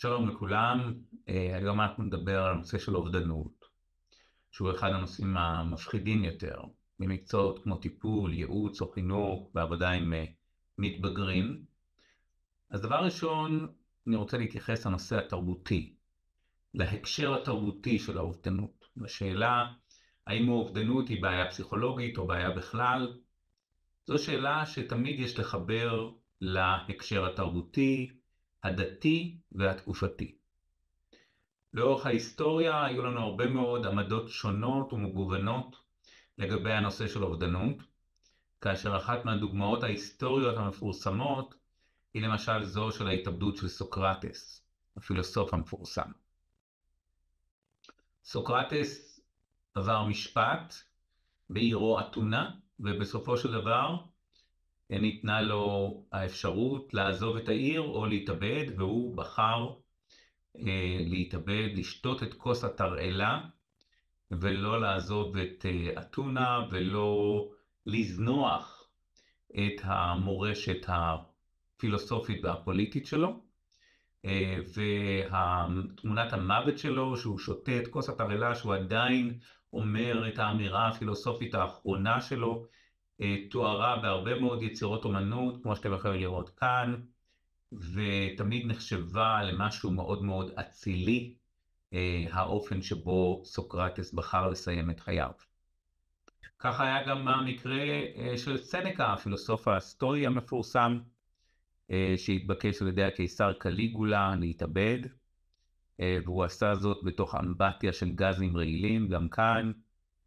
שלום לכולם, אה, היום אנחנו נדבר על הנושא של אובדנות, שהוא אחד הנושאים המפחידים יותר ממקצועות כמו טיפול, ייעוץ או חינוך ועבודה עם אה, מתבגרים. אז דבר ראשון, אני רוצה להתייחס לנושא התרבותי, להקשר התרבותי של האובדנות, לשאלה האם האובדנות היא בעיה פסיכולוגית או בעיה בכלל, זו שאלה שתמיד יש לחבר להקשר התרבותי, הדתי והתקופתי. לאורך ההיסטוריה היו לנו הרבה מאוד עמדות שונות ומגוונות לגבי הנושא של אובדנות, כאשר אחת מהדוגמאות ההיסטוריות המפורסמות היא למשל זו של ההתאבדות של סוקרטס, הפילוסוף המפורסם. סוקרטס עבר משפט בעירו אתונה, ובסופו של דבר כן ניתנה לו האפשרות לעזוב את העיר או להתאבד, והוא בחר אה, להתאבד, לשתות את כוס התרעלה, ולא לעזוב את אה, אתונה, ולא לזנוח את המורשת הפילוסופית והפוליטית שלו. אה, ותמונת המוות שלו, שהוא שותה את כוס התרעלה, שהוא עדיין אומר את האמירה הפילוסופית האחרונה שלו, אה, תוארה בהרבה מאוד יצירות אומנות, כמו שאתם יכולים לראות כאן, ותמיד נחשבה למשהו מאוד מאוד אצילי, אה, האופן שבו סוקרטס בחר לסיים את חייו. כך היה גם המקרה אה, של סנקה, הפילוסוף ההיסטורי המפורסם, שהתבקש על ידי הקיסר קליגולה להתאבד, והוא עשה זאת בתוך אמבטיה של גזים רעילים, גם כאן.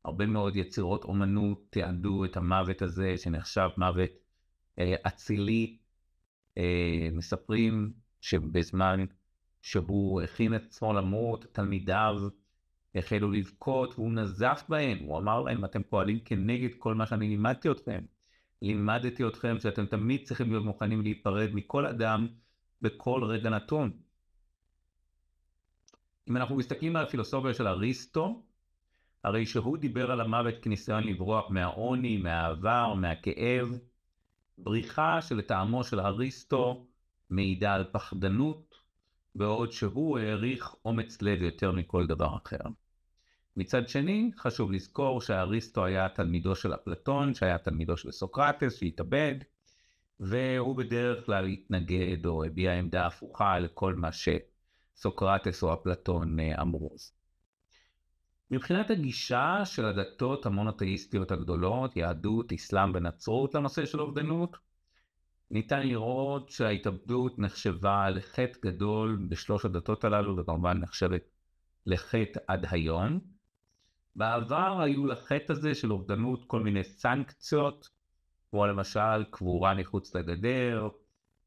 הרבה מאוד יצירות אומנות תיעדו את המוות הזה, שנחשב מוות אה, אצילי. אה, אה, מספרים שבזמן שהוא הכין את עצמו למות, תלמידיו החלו לבכות, והוא נזף בהם, הוא אמר להם, אתם פועלים כנגד כל מה שאני לימדתי אתכם. לימדתי אתכם שאתם תמיד צריכים להיות מוכנים להיפרד מכל אדם בכל רגע נתון. אם אנחנו מסתכלים על הפילוסופיה של אריסטו, הרי שהוא דיבר על המוות כניסיון לברוח מהעוני, מהעבר, מהכאב. בריחה שלטעמו של אריסטו מעידה על פחדנות, בעוד שהוא העריך אומץ לב יותר מכל דבר אחר. מצד שני, חשוב לזכור שאריסטו היה תלמידו של אפלטון, שהיה תלמידו של סוקרטס, שהתאבד, והוא בדרך כלל התנגד או הביע עמדה הפוכה לכל מה שסוקרטס או אפלטון אה, אמרו. מבחינת הגישה של הדתות המונותאיסטיות הגדולות, יהדות, אסלאם ונצרות לנושא של אובדנות, ניתן לראות שההתאבדות נחשבה לחטא גדול בשלוש הדתות הללו, וכמובן נחשבת לחטא עד היום. בעבר היו לחטא הזה של אובדנות כל מיני סנקציות, כמו למשל קבורה מחוץ לגדר,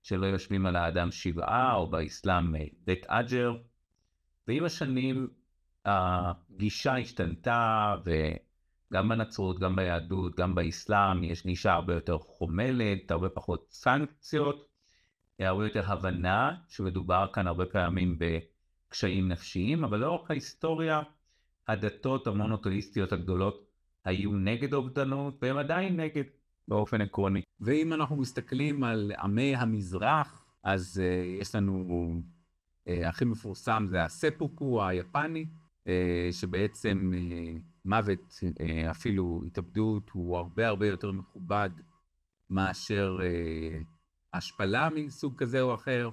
שלא יושבים על האדם שבעה, או באסלאם בית אג'ר. ועם השנים הגישה השתנתה, וגם בנצרות, גם ביהדות, גם באסלאם, יש גישה הרבה יותר חומלת, הרבה פחות סנקציות, הרבה יותר הבנה, שמדובר כאן הרבה פעמים בקשיים נפשיים, אבל לאורך ההיסטוריה, הדתות המונותואיסטיות הגדולות היו נגד אובדנות, והן עדיין נגד באופן עקרוני. ואם אנחנו מסתכלים על עמי המזרח, אז uh, יש לנו, uh, הכי מפורסם זה הספוקו היפני, אה, שבעצם אה, מוות, אה, אפילו התאבדות, הוא הרבה הרבה יותר מכובד מאשר השפלה מסוג כזה או אחר,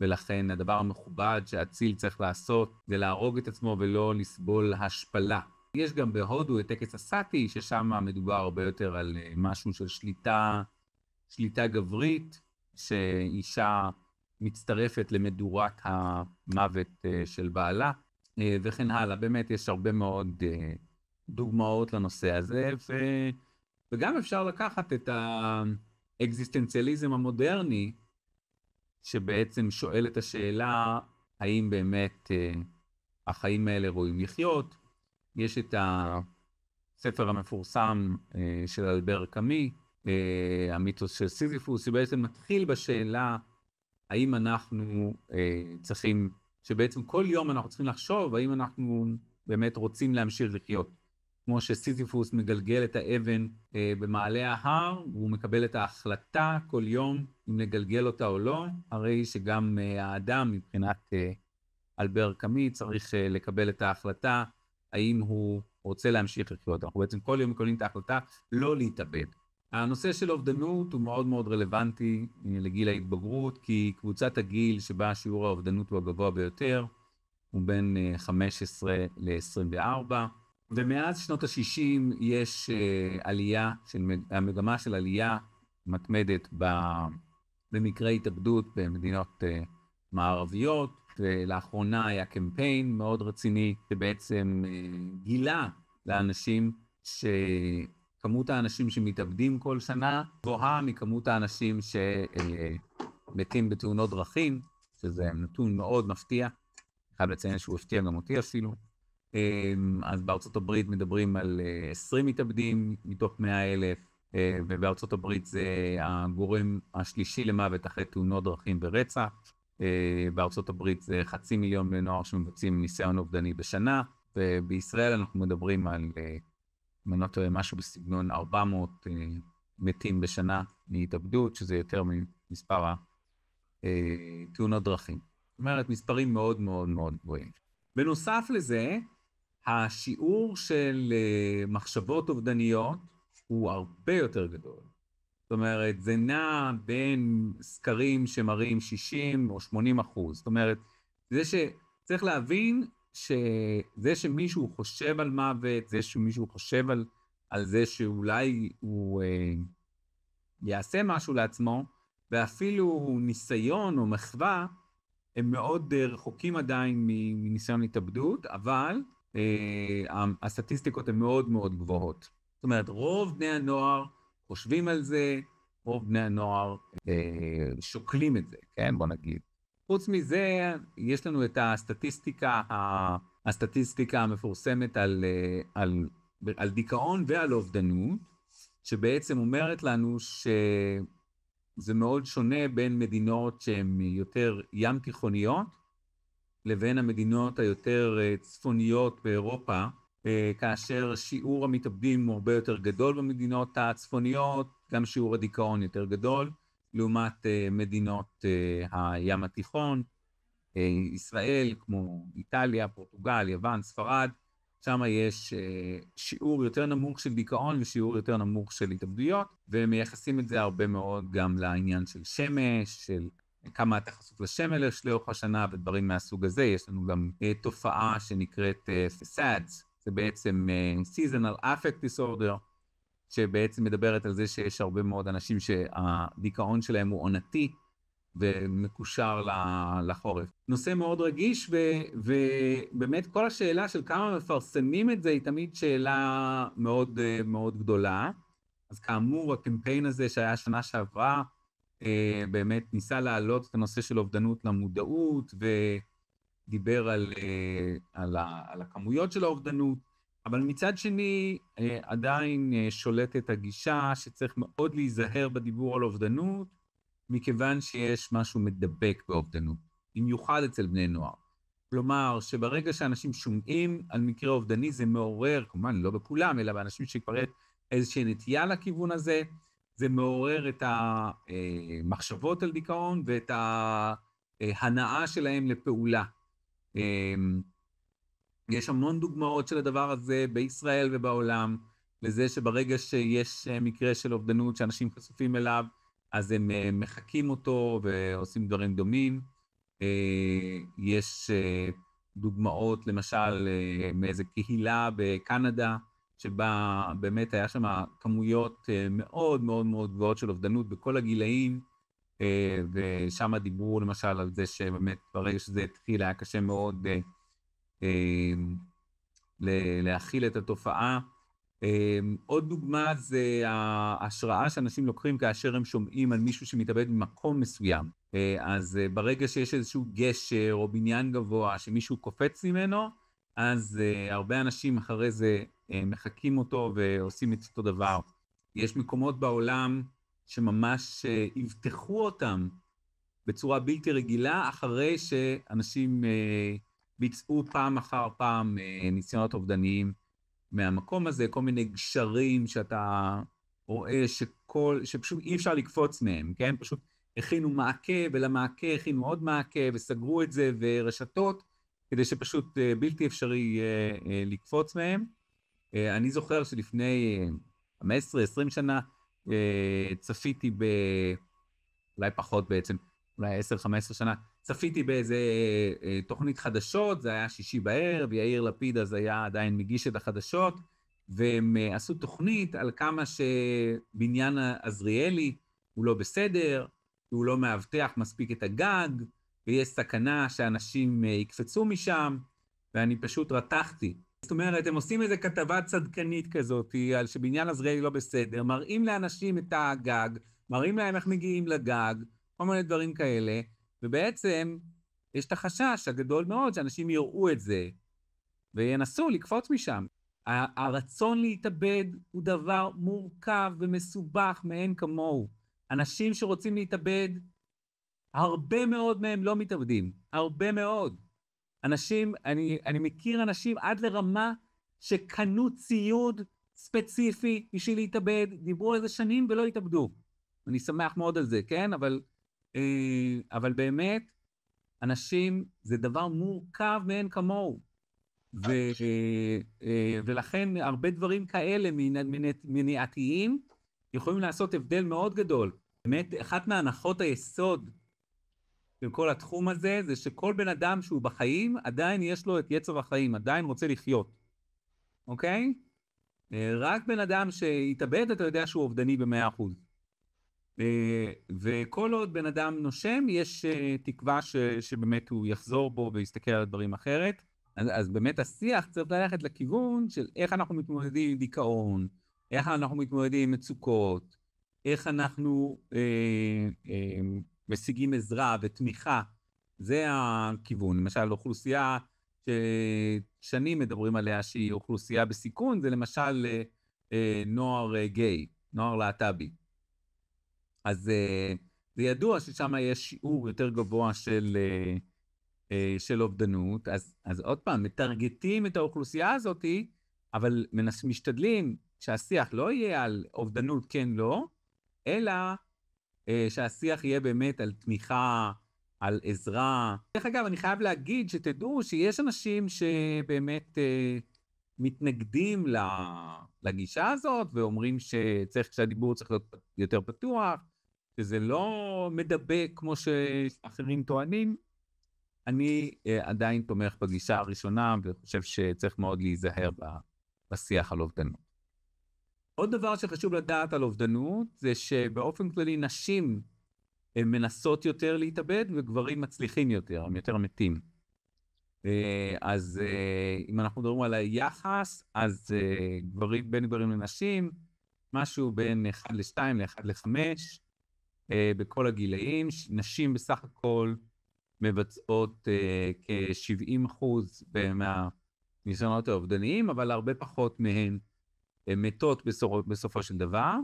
ולכן הדבר המכובד שאציל צריך לעשות זה להרוג את עצמו ולא לסבול השפלה. יש גם בהודו את טקס הסאטי, ששם מדובר הרבה יותר על משהו של שליטה, שליטה גברית, שאישה מצטרפת למדורת המוות של בעלה. אה, וכן הלאה. באמת, יש הרבה מאוד אה, דוגמאות לנושא הזה, ו... וגם אפשר לקחת את האקזיסטנציאליזם המודרני, שבעצם שואל את השאלה האם באמת אה, החיים האלה ראויים לחיות. יש את הספר המפורסם של אלבר קאמי, המיתוס של סיזיפוס, שבעצם מתחיל בשאלה האם אנחנו צריכים שבעצם כל יום אנחנו צריכים לחשוב האם אנחנו באמת רוצים להמשיך לחיות. כמו שסיזיפוס מגלגל את האבן אה, במעלה ההר, והוא מקבל את ההחלטה כל יום אם לגלגל אותה או לא, הרי שגם אה, האדם מבחינת אה, אלבר קאמי צריך אה, לקבל את ההחלטה האם הוא רוצה להמשיך לחיות. אנחנו בעצם כל יום מקבלים את ההחלטה לא להתאבד. הנושא של אובדנות הוא מאוד מאוד רלוונטי אה, לגיל ההתבגרות, כי קבוצת הגיל שבה שיעור האובדנות הוא הגבוה ביותר, הוא בין 15 אה, ל-24, ומאז שנות ה-60 יש אה, עלייה, של, המגמה של עלייה מתמדת במקרי התאבדות במדינות מערביות. ולאחרונה היה קמפיין מאוד רציני שבעצם גילה לאנשים ש... כמות האנשים שמתאבדים כל שנה גבוהה מכמות האנשים שמתים אה, בתאונות דרכים, שזה נתון מאוד מפתיע. חייב לציין שהוא הפתיע גם אותי אפילו. אמ, אז בארצות הברית מדברים על 20 אה, מתאבדים מתוך 100 אלף, אה, ובארצות הברית זה הגורם השלישי למוות אחרי תאונות דרכים ורצח. בארצות הברית זה חצי מיליון בני נוער שמבצעים ניסיון אובדני בשנה, ובישראל אנחנו מדברים על אם אני לא טועה, משהו בסגנון 400 אה, מתים בשנה מהתאבדות, שזה יותר ממספר התאונות אה, דרכים. זאת אומרת, מספרים מאוד מאוד מאוד גבוהים. בנוסף לזה, השיעור של אה, מחשבות אובדניות הוא הרבה יותר גדול. זאת אומרת, זה נע בין סקרים שמראים 60 או 80 אחוז. זאת אומרת, זה שצריך להבין שזה שמישהו חושב על מוות, זה שמישהו חושב על, על זה שאולי הוא אה, יעשה משהו לעצמו, ואפילו ניסיון או מחווה, הם מאוד אה, רחוקים עדיין מניסיון התאבדות, אבל אה, הסטטיסטיקות הן מאוד מאוד גבוהות. זאת אומרת, רוב בני הנוער חושבים על זה, רוב בני הנוער אה, שוקלים את זה, כן? בוא נגיד. חוץ מזה, יש לנו את הסטטיסטיקה, הסטטיסטיקה המפורסמת על, אה, על, על דיכאון ועל אובדנות, שבעצם אומרת לנו שזה מאוד שונה בין מדינות שהן יותר ים תיכוניות לבין המדינות היותר אה, צפוניות באירופה, אה, כאשר שיעור המתאבדים הוא הרבה יותר גדול במדינות הצפוניות, גם שיעור הדיכאון יותר גדול. לעומת אה, מדינות אה, הים התיכון, אה, ישראל, כמו איטליה, פורטוגל, יוון, ספרד, שם יש שיעור יותר נמוך של דיכאון ושיעור יותר נמוך של התאבדויות, ומייחסים את זה הרבה מאוד גם לעניין של שמש, של כמה אתה חשוף לשמש לאורך השנה ודברים מהסוג הזה. יש לנו גם תופעה שנקראת SADS, זה בעצם Seasonal Affect Disorder, שבעצם מדברת על זה שיש הרבה מאוד אנשים שהדיכאון שלהם הוא עונתי ומקושר לחורף. נושא מאוד רגיש, ו, ובאמת כל השאלה של כמה מפרסמים את זה היא תמיד שאלה מאוד מאוד גדולה. אז כאמור, הקמפיין הזה שהיה שנה שעברה, אה, באמת ניסה להעלות את הנושא של אובדנות למודעות, ודיבר על, אה, על, על הכמויות של האובדנות, אבל מצד שני, אה, עדיין אה, שולטת הגישה שצריך מאוד להיזהר בדיבור על אובדנות, מכיוון שיש משהו מדבק באובדנות, במיוחד אצל בני נוער. כלומר, שברגע שאנשים שומעים על מקרה אובדני, זה מעורר, כמובן, לא בכולם, אלא באנשים שכבר יש איזושהי נטייה לכיוון הזה, זה מעורר את המחשבות אה, על דיכאון ואת ההנאה שלהם לפעולה. אמ, יש המון דוגמאות של הדבר הזה בישראל ובעולם, לזה שברגע שיש אה, מקרה של אובדנות שאנשים חשופים אליו, אז הם אה, מחקים אותו ועושים דברים דומים. אה, יש דוגמאות, למשל, מאיזה קהילה בקנדה, שבה באמת היה שם כמויות מאוד מאוד מאוד גבוהות של אובדנות בכל הגילאים, ושם דיברו למשל על זה שבאמת ברגע שזה התחיל היה קשה מאוד אה, להכיל את התופעה. אה, עוד דוגמה זה ההשראה שאנשים לוקחים כאשר הם שומעים על מישהו שמתאבד במקום מסוים. אה, אז ברגע שיש איזשהו גשר או בניין גבוה שמישהו קופץ ממנו, אז הרבה אנשים אחרי זה מחקים אותו ועושים את אותו דבר. יש מקומות בעולם שממש יבטחו אותם בצורה בלתי רגילה אחרי שאנשים ביצעו פעם אחר פעם אה, ניסיונות אובדניים מהמקום הזה, כל מיני גשרים שאתה רואה שכל, שפשוט אי אפשר לקפוץ מהם, כן? פשוט הכינו מעקה, ולמעקה הכינו עוד מעקה, וסגרו את זה, ורשתות, כדי שפשוט אה, בלתי אפשרי אה, לקפוץ מהם. אני זוכר שלפני 15-20 שנה צפיתי ב... אולי פחות בעצם, אולי 10-15 שנה, צפיתי באיזה אה, אה, תוכנית חדשות, זה היה שישי בערב, יאיר לפיד אז היה עדיין מגיש את החדשות, והם אה, עשו תוכנית על כמה שבניין עזריאלי הוא לא בסדר, הוא לא מאבטח מספיק את הגג, ויש סכנה שאנשים יקפצו משם, ואני פשוט רתחתי. זאת אומרת, הם עושים איזה כתבה צדקנית כזאת, על שבניין עזריאלי לא בסדר, מראים לאנשים את הגג, מראים להם איך מגיעים לגג, כל מיני דברים כאלה, ובעצם יש את החשש הגדול מאוד שאנשים יראו את זה וינסו לקפוץ משם. הרצון להתאבד הוא דבר מורכב ומסובך מאין כמוהו. אנשים שרוצים להתאבד, הרבה מאוד מהם לא מתאבדים, הרבה מאוד. אנשים, אני, אני מכיר אנשים עד לרמה שקנו ציוד ספציפי בשביל להתאבד, דיברו על זה שנים ולא התאבדו. אני שמח מאוד על זה, כן? אבל אה, אבל באמת, אנשים, זה דבר מורכב מאין כמוהו. ו, אה, אה, ולכן הרבה דברים כאלה מניעתיים יכולים לעשות הבדל מאוד גדול. באמת, אחת מהנחות היסוד של כל התחום הזה, זה שכל בן אדם שהוא בחיים, עדיין יש לו את יצר החיים, עדיין רוצה לחיות, אוקיי? רק בן אדם שהתאבד, אתה יודע שהוא אובדני במאה אחוז. אה, וכל עוד בן אדם נושם, יש אה, תקווה ש, שבאמת הוא יחזור בו ויסתכל על הדברים אחרת. אז, אז באמת השיח צריך ללכת לכיוון של איך אנחנו מתמודדים עם דיכאון, איך אנחנו מתמודדים עם מצוקות, איך אנחנו אה, אה, משיגים עזרה ותמיכה. זה הכיוון. למשל, אוכלוסייה ששנים מדברים עליה שהיא אוכלוסייה בסיכון, זה למשל אה, אה, נוער אה, גיי, נוער להט"בי. אז uh, זה ידוע ששם יש שיעור יותר גבוה של, uh, uh, של אובדנות, אז, אז עוד פעם, מטרגטים את האוכלוסייה הזאת, אבל מנס, משתדלים שהשיח לא יהיה על אובדנות כן לא, אלא uh, שהשיח יהיה באמת על תמיכה, על עזרה. דרך אגב, אני חייב להגיד שתדעו שיש אנשים שבאמת uh, מתנגדים לגישה הזאת ואומרים שצריך, שהדיבור צריך להיות יותר פתוח, שזה לא מדבק כמו שאחרים טוענים, אני uh, עדיין תומך בגישה הראשונה וחושב שצריך מאוד להיזהר ב, בשיח על אובדנות. עוד דבר שחשוב לדעת על אובדנות זה שבאופן כללי נשים הן מנסות יותר להתאבד וגברים מצליחים יותר, הם יותר מתים. Uh, אז uh, אם אנחנו מדברים על היחס, אז uh, גברים, בין גברים לנשים, משהו בין 1 ל-2 ל-1 ל-5, אה, בכל הגילאים. נשים בסך הכל מבצעות אה, כ-70 אחוז מהניסיונות האובדניים, אבל הרבה פחות מהן אה, מתות בסופו, בסופו של דבר.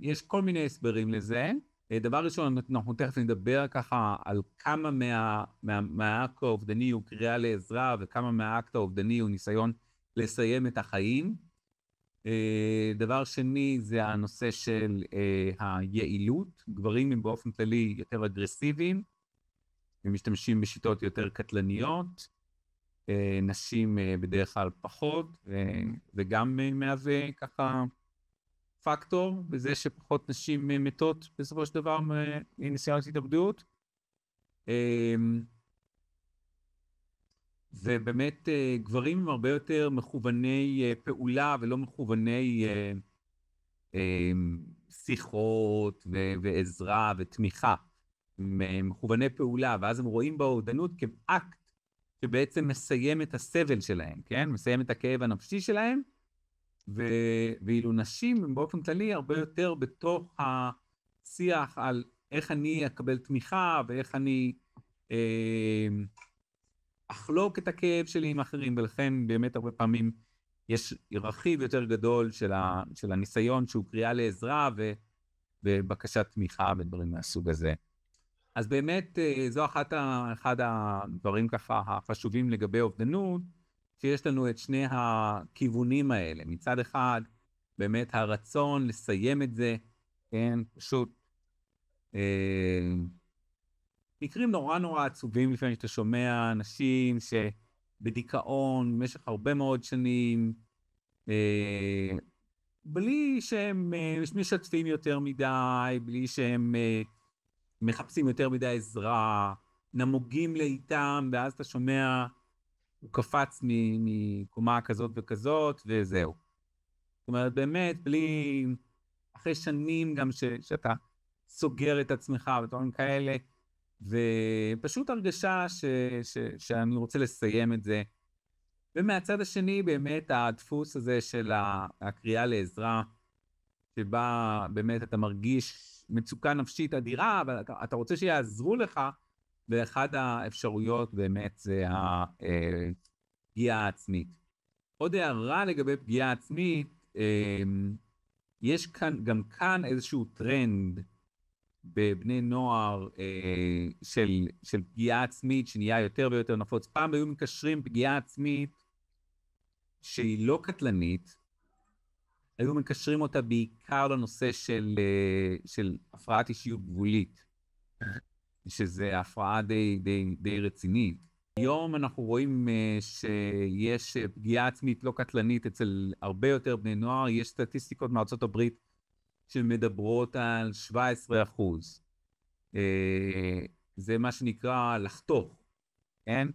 יש כל מיני הסברים לזה. דבר ראשון, אנחנו תכף נדבר ככה על כמה מה, מה, מהאקט האובדני הוא קריאה לעזרה וכמה מהאקט האובדני הוא ניסיון לסיים את החיים. אה, דבר שני זה הנושא של אה, היעילות, גברים הם באופן כללי יותר אגרסיביים, הם משתמשים בשיטות יותר קטלניות, אה, נשים בדרך כלל פחות, וגם מהווה ככה פקטור בזה שפחות נשים מתות בסופו של דבר מניסיונות התאבדות. ובאמת אה, גברים הם הרבה יותר מכווני אה, פעולה ולא מכווני אה, שיחות ו- ועזרה ותמיכה. הם מכווני פעולה, ואז הם רואים באובדנות כאקט שבעצם מסיים את הסבל שלהם, כן? מסיים את הכאב הנפשי שלהם, ו... ואילו נשים הם באופן כללי הרבה יותר בתוך השיח על איך אני אקבל תמיכה ואיך אני... אה, אחלוק את הכאב שלי עם אחרים, ולכן באמת הרבה פעמים יש רכיב יותר גדול של, ה, של הניסיון שהוא קריאה לעזרה ו, ובקשת תמיכה ודברים מהסוג הזה. אז באמת אה, זו אחת ה, אחד הדברים ככה החשובים לגבי אובדנות, שיש לנו את שני הכיוונים האלה. מצד אחד, באמת הרצון לסיים את זה, כן, פשוט אה, מקרים נורא נורא עצובים לפעמים שאתה שומע אנשים שבדיכאון במשך הרבה מאוד שנים, אה, בלי שהם אה, משתפים יותר מדי, בלי שהם אה, מחפשים יותר מדי עזרה, נמוגים לאיתם, ואז אתה שומע, הוא קפץ מקומה כזאת וכזאת, וזהו. זאת אומרת, באמת, בלי... אחרי שנים גם ש, שאתה סוגר את עצמך ודברים כאלה, ופשוט הרגשה ש, ש, שאני רוצה לסיים את זה. ומהצד השני, באמת הדפוס הזה של הקריאה לעזרה, שבה באמת אתה מרגיש מצוקה נפשית אדירה, אבל אתה, אתה רוצה שיעזרו לך, ואחד האפשרויות באמת זה הפגיעה אה, העצמית. עוד הערה לגבי פגיעה עצמית, אה, יש כאן, גם כאן איזשהו טרנד בבני נוער אה, של, של פגיעה עצמית שנהיה יותר ויותר נפוץ. פעם היו מקשרים פגיעה עצמית שהיא לא קטלנית, היו מקשרים אותה בעיקר לנושא של, אה, של הפרעת אישיות גבולית, שזה הפרעה די, די, די רצינית. היום אנחנו רואים אה, שיש אה, פגיעה עצמית לא קטלנית אצל הרבה יותר בני נוער, יש סטטיסטיקות מארצות הברית שמדברות על 17 אחוז. אה, זה מה שנקרא לחתוך, כן?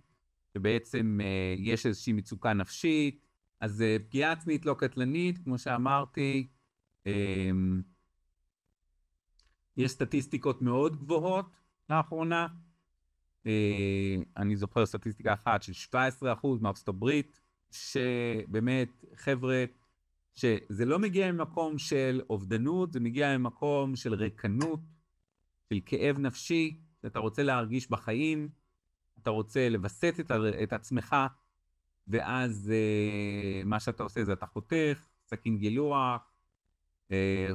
שבעצם אה, יש איזושהי מצוקה נפשית, אז פגיעה עצמית לא קטלנית, כמו שאמרתי, אה, יש סטטיסטיקות מאוד גבוהות לאחרונה. אני זוכר סטטיסטיקה אחת של 17% מארצות הברית, שבאמת חבר'ה שזה לא מגיע ממקום של אובדנות, זה מגיע ממקום של ריקנות, של כאב נפשי, שאתה רוצה להרגיש בחיים, אתה רוצה לווסת את, את עצמך, ואז אה, מה שאתה עושה זה אתה חותך, סכין גילוח, אה,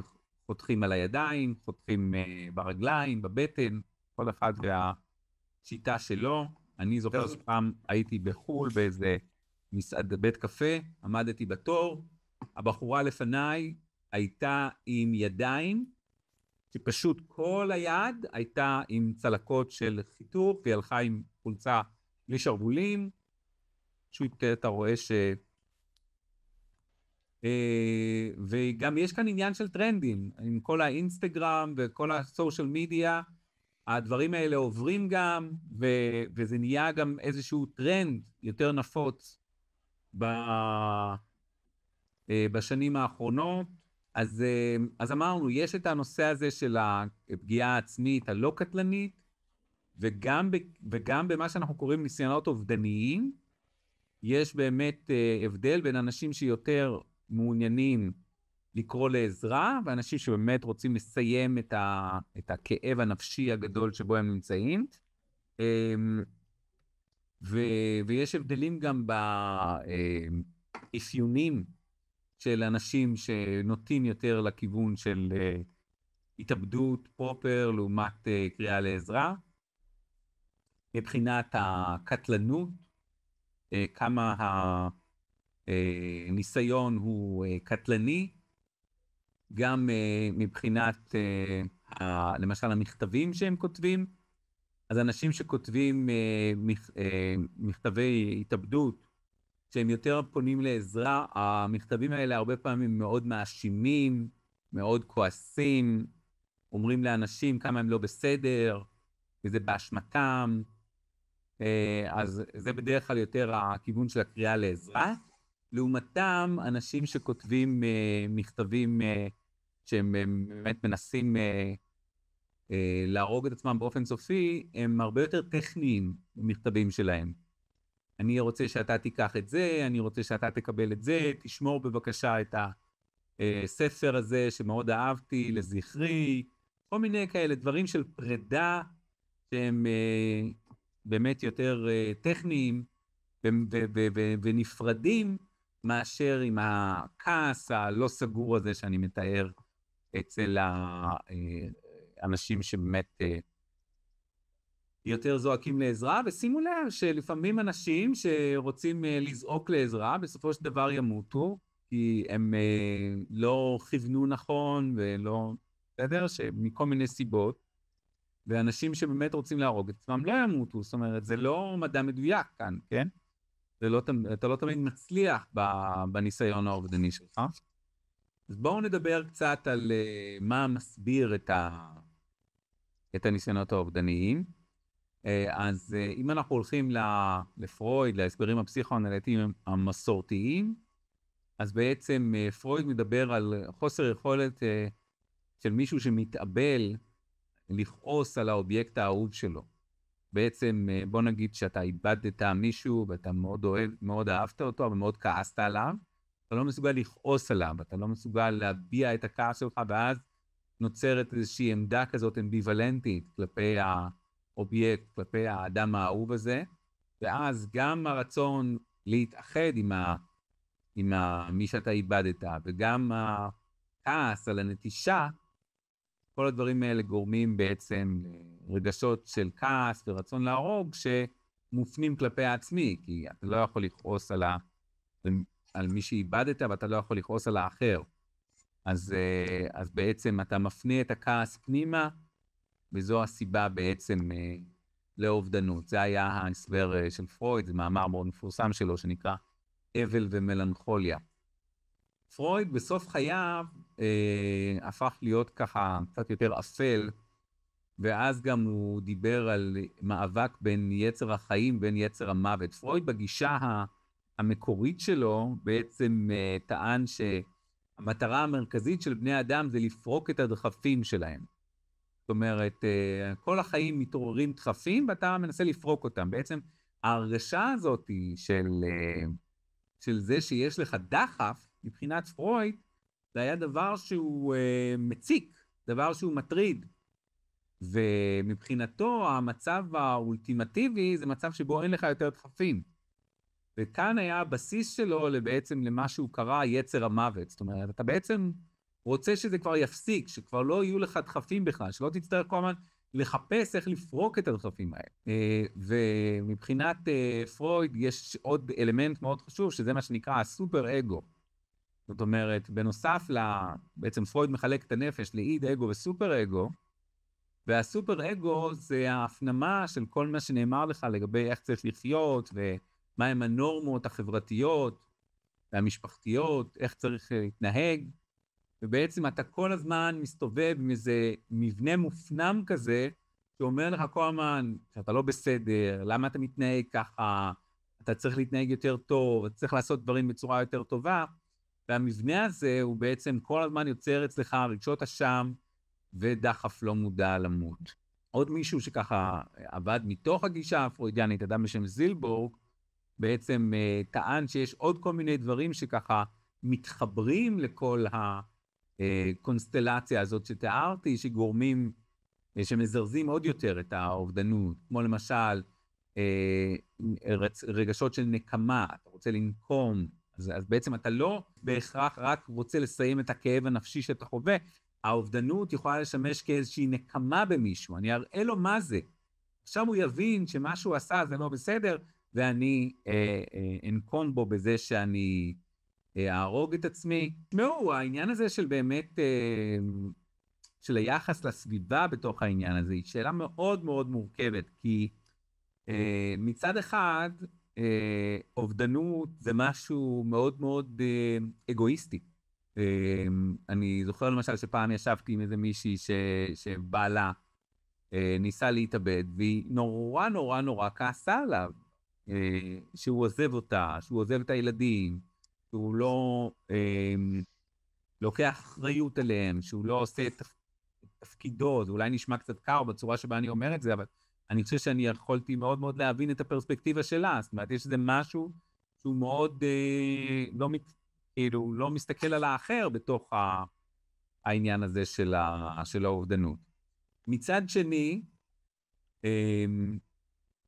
חותכים על הידיים, חותכים אה, ברגליים, בבטן, כל אחד והשיטה שלו. אני זוכר שפעם הייתי בחו"ל באיזה מסעד, בית קפה, עמדתי בתור, הבחורה לפניי הייתה עם ידיים, שפשוט כל היד הייתה עם צלקות של חיתוך, והיא הלכה עם חולצה בלי שרוולים. פשוט אה, אתה רואה ש... אה, וגם יש כאן עניין של טרנדים, עם כל האינסטגרם וכל הסושיאל מדיה, הדברים האלה עוברים גם, ו- וזה נהיה גם איזשהו טרנד יותר נפוץ ב- אה, בשנים האחרונות. אז, אה, אז אמרנו, יש את הנושא הזה של הפגיעה העצמית הלא קטלנית, וגם, ב, וגם במה שאנחנו קוראים ניסיונות אובדניים, יש באמת אה, הבדל בין אנשים שיותר מעוניינים לקרוא לעזרה, ואנשים שבאמת רוצים לסיים את, ה, את הכאב הנפשי הגדול שבו הם נמצאים. אמ, ו, ויש הבדלים גם באפיונים של אנשים שנוטים יותר לכיוון של uh, התאבדות פרופר לעומת uh, קריאה לעזרה. מבחינת הקטלנות, uh, כמה הניסיון הוא uh, קטלני, גם uh, מבחינת uh, ה, למשל המכתבים שהם כותבים, אז אנשים שכותבים uh, uh, מכ, מכתבי התאבדות שהם יותר פונים לעזרה. המכתבים האלה הרבה פעמים מאוד מאשימים, מאוד כועסים, אומרים לאנשים כמה הם לא בסדר, וזה באשמתם. אה, אז זה בדרך כלל יותר הכיוון של הקריאה לעזרה. לעומתם, אנשים שכותבים אה, מכתבים אה, שהם באמת מנסים להרוג את עצמם באופן סופי, הם הרבה יותר טכניים במכתבים שלהם. אני רוצה שאתה תיקח את זה, אני רוצה שאתה תקבל את זה, תשמור בבקשה את הספר אה, הזה שמאוד אהבתי לזכרי, כל מיני כאלה דברים של פרידה שהם אה, באמת יותר אה, טכניים ונפרדים מאשר עם הכעס הלא סגור הזה שאני מתאר אצל האנשים שבאמת יותר זועקים לעזרה, ושימו לב שלפעמים אנשים שרוצים אה, לזעוק לעזרה, בסופו של דבר ימותו, כי הם אה, לא כיוונו נכון ולא... בסדר? שמכל מיני סיבות, ואנשים שבאמת רוצים להרוג את עצמם לא ימותו, זאת אומרת, זה לא מדע מדויק כאן, כן? זה לא, אתה לא תמיד מצליח בניסיון האובדני שלך. אז בואו נדבר קצת על אה, מה מסביר את, ה, את הניסיונות האובדניים. אה, אז אה, אם אנחנו הולכים לפרויד, להסברים הפסיכואנליטיים המסורתיים, אז בעצם אה, פרויד מדבר על חוסר יכולת של מישהו שמתאבל לכעוס על האובייקט האהוב שלו. בעצם, בוא נגיד שאתה איבדת מישהו ואתה מאוד אוהב, מאוד אהבת אותו, ומאוד כעסת עליו, אתה לא מסוגל לכעוס עליו, אתה לא מסוגל להביע את הכעס שלך, ואז נוצרת איזושהי עמדה כזאת אמביוולנטית כלפי ה... אובייקט, כלפי האדם האהוב הזה, ואז גם הרצון להתאחד עם, ה, עם ה, מי שאתה איבדת, וגם הכעס על הנטישה, כל הדברים האלה גורמים בעצם לרגשות של כעס ורצון להרוג שמופנים כלפי העצמי, כי אתה לא יכול לכעוס על, ה, על מי שאיבדת ואתה לא יכול לכעוס על האחר. אז, אה, אז בעצם אתה מפנה את הכעס פנימה, וזו הסיבה בעצם אה, לאובדנות. זה היה ההסבר אה, של פרויד, זה מאמר מאוד מפורסם שלו שנקרא אבל ומלנכוליה. פרויד בסוף חייו אה, הפך להיות ככה קצת יותר אפל, ואז גם הוא דיבר על מאבק בין יצר החיים ובין יצר המוות. פרויד בגישה המקורית שלו בעצם אה, טען שהמטרה המרכזית של בני אדם זה לפרוק את הדחפים שלהם. זאת אומרת, אה, כל החיים מתעוררים דחפים ואתה מנסה לפרוק אותם. בעצם ההרגשה הזאת של, אה, של זה שיש לך דחף, מבחינת פרויד, זה היה דבר שהוא אה, מציק, דבר שהוא מטריד. ומבחינתו המצב האולטימטיבי זה מצב שבו אין לך יותר דחפים. וכאן היה הבסיס שלו בעצם למה שהוא קרא יצר המוות. זאת אומרת, אתה בעצם רוצה שזה כבר יפסיק, שכבר לא יהיו לך דחפים בכלל, שלא תצטרך כל הזמן לחפש איך לפרוק את הדחפים האלה. אה, ומבחינת אה, פרויד יש עוד אלמנט מאוד חשוב, שזה מה שנקרא הסופר אגו. זאת אומרת, בנוסף ל... בעצם פרויד מחלק את הנפש לאיד אגו וסופר אגו, והסופר אגו זה ההפנמה של כל מה שנאמר לך לגבי איך צריך לחיות ומהם הנורמות החברתיות והמשפחתיות, איך צריך אה, להתנהג. ובעצם אתה כל הזמן מסתובב עם איזה מבנה מופנם כזה, שאומר לך כל הזמן שאתה לא בסדר, למה אתה מתנהג ככה, אתה צריך להתנהג יותר טוב, אתה צריך לעשות דברים בצורה יותר טובה, והמבנה הזה הוא בעצם כל הזמן יוצר אצלך רגשות אשם ודחף לא מודע למות. עוד מישהו שככה עבד מתוך הגישה הפרוידיאנית, אדם בשם זילבורג, בעצם אה, טען שיש עוד כל מיני דברים שככה מתחברים לכל ה... הקונסטלציה הזאת שתיארתי, שגורמים, אה, שמזרזים עוד יותר את האובדנות, כמו למשל אה, רגשות של נקמה, אתה רוצה לנקום, אז, אז בעצם אתה לא בהכרח רק רוצה לסיים את הכאב הנפשי שאתה חווה, האובדנות יכולה לשמש כאיזושהי נקמה במישהו, אני אראה לו מה זה. עכשיו הוא יבין שמה שהוא עשה זה לא בסדר, ואני אנקום אה, אה, בו בזה שאני אהרוג את עצמי. תשמעו, העניין הזה של באמת, אה, של היחס לסביבה בתוך העניין הזה, היא שאלה מאוד מאוד מורכבת, כי אה, מצד אחד, אה, אובדנות זה משהו מאוד מאוד אגואיסטי. אני זוכר למשל שפעם ישבתי עם איזה מישהי ש... שבעלה ניסה להתאבד, והיא נורא נורא נורא כעסה עליו, שהוא עוזב אותה, שהוא עוזב את הילדים. שהוא לא אה, לוקח אחריות עליהם, שהוא לא עושה את תפקידו, זה אולי נשמע קצת קר בצורה שבה אני אומר את זה, אבל אני חושב שאני יכולתי מאוד מאוד להבין את הפרספקטיבה שלה, זאת אומרת, יש איזה משהו שהוא מאוד אה, לא, מת, אילו, לא מסתכל על האחר בתוך ה, העניין הזה של, ה, של האובדנות. מצד שני, אה,